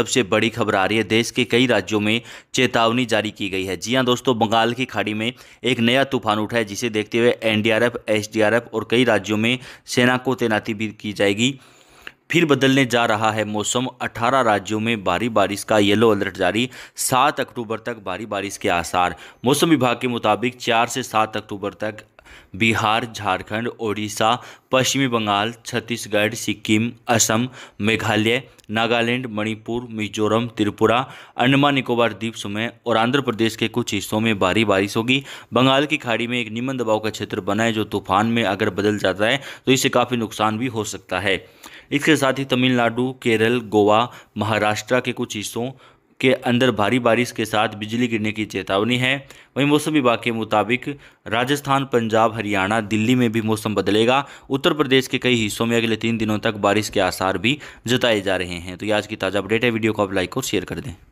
सबसे बड़ी खबर आ रही है देश के कई राज्यों में चेतावनी जारी की गई है जी हां दोस्तों बंगाल की खाड़ी में एक नया तूफान उठा है जिसे देखते हुए एनडीआरएफ एसडीआरएफ और कई राज्यों में सेना को तैनाती भी की जाएगी फिर बदलने जा रहा है मौसम 18 राज्यों में भारी बारिश का येलो अलर्ट जारी 7 अक्टूबर तक भारी बारिश के आसार मौसम विभाग के मुताबिक 4 से 7 अक्टूबर तक बिहार झारखंड ओडिशा पश्चिमी बंगाल छत्तीसगढ़ सिक्किम असम मेघालय नागालैंड मणिपुर मिजोरम त्रिपुरा अंडमान निकोबार द्वीप समय और आंध्र प्रदेश के कुछ हिस्सों में भारी बारिश होगी बंगाल की खाड़ी में एक निम्न दबाव का क्षेत्र बना है जो तूफान में अगर बदल जाता है तो इससे काफ़ी नुकसान भी हो सकता है इसके साथ ही तमिलनाडु केरल गोवा महाराष्ट्र के कुछ हिस्सों के अंदर भारी बारिश के साथ बिजली गिरने की चेतावनी है वहीं मौसम विभाग के मुताबिक राजस्थान पंजाब हरियाणा दिल्ली में भी मौसम बदलेगा उत्तर प्रदेश के कई हिस्सों में अगले तीन दिनों तक बारिश के आसार भी जताए जा रहे हैं तो ये आज की ताज़ा अपडेट है वीडियो को आप लाइक और शेयर कर दें